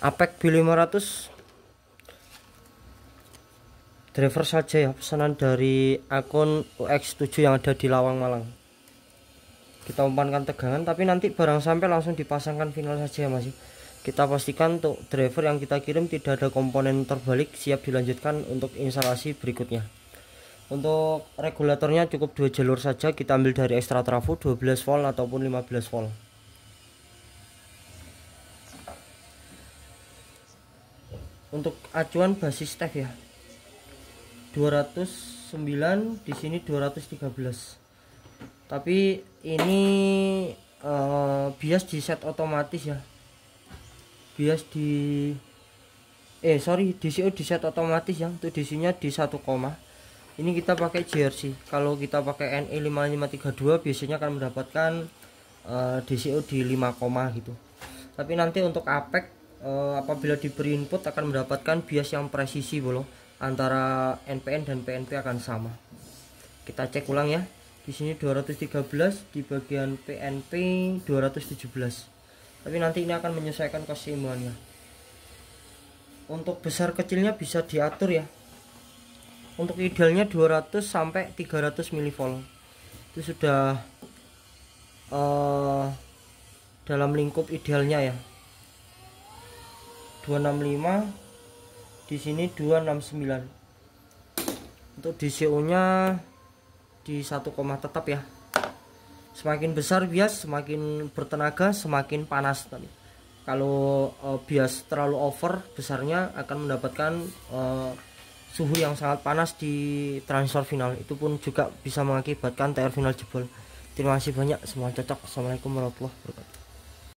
Apek B500 driver saja ya pesanan dari akun UX7 yang ada di Lawang Malang kita umpankan tegangan tapi nanti barang sampai langsung dipasangkan final saja ya masih kita pastikan untuk driver yang kita kirim tidak ada komponen terbalik siap dilanjutkan untuk instalasi berikutnya untuk regulatornya cukup dua jalur saja kita ambil dari ekstra trafo 12 volt ataupun 15 volt untuk acuan basis tag ya 209 di sini 213 tapi ini uh, bias di set otomatis ya bias di eh sorry DCO di set otomatis ya untuk DC nya di 1, ini kita pakai jersey kalau kita pakai NE5532 biasanya akan mendapatkan uh, eh, DCO di 5, gitu tapi nanti untuk APEC uh, apabila diberi input akan mendapatkan bias yang presisi bolong antara NPN dan PNP akan sama kita cek ulang ya di sini 213 di bagian PNP 217 tapi nanti ini akan menyesuaikan keseimbangannya untuk besar kecilnya bisa diatur ya untuk idealnya 200 sampai 300 milivolt itu sudah uh, dalam lingkup idealnya ya 265 di sini 269 untuk DCO nya di satu koma tetap ya semakin besar bias semakin bertenaga semakin panas tapi kalau e, bias terlalu over besarnya akan mendapatkan e, suhu yang sangat panas di transfer final itu pun juga bisa mengakibatkan TR final jebol terima kasih banyak semua cocok assalamualaikum warahmatullahi wabarakatuh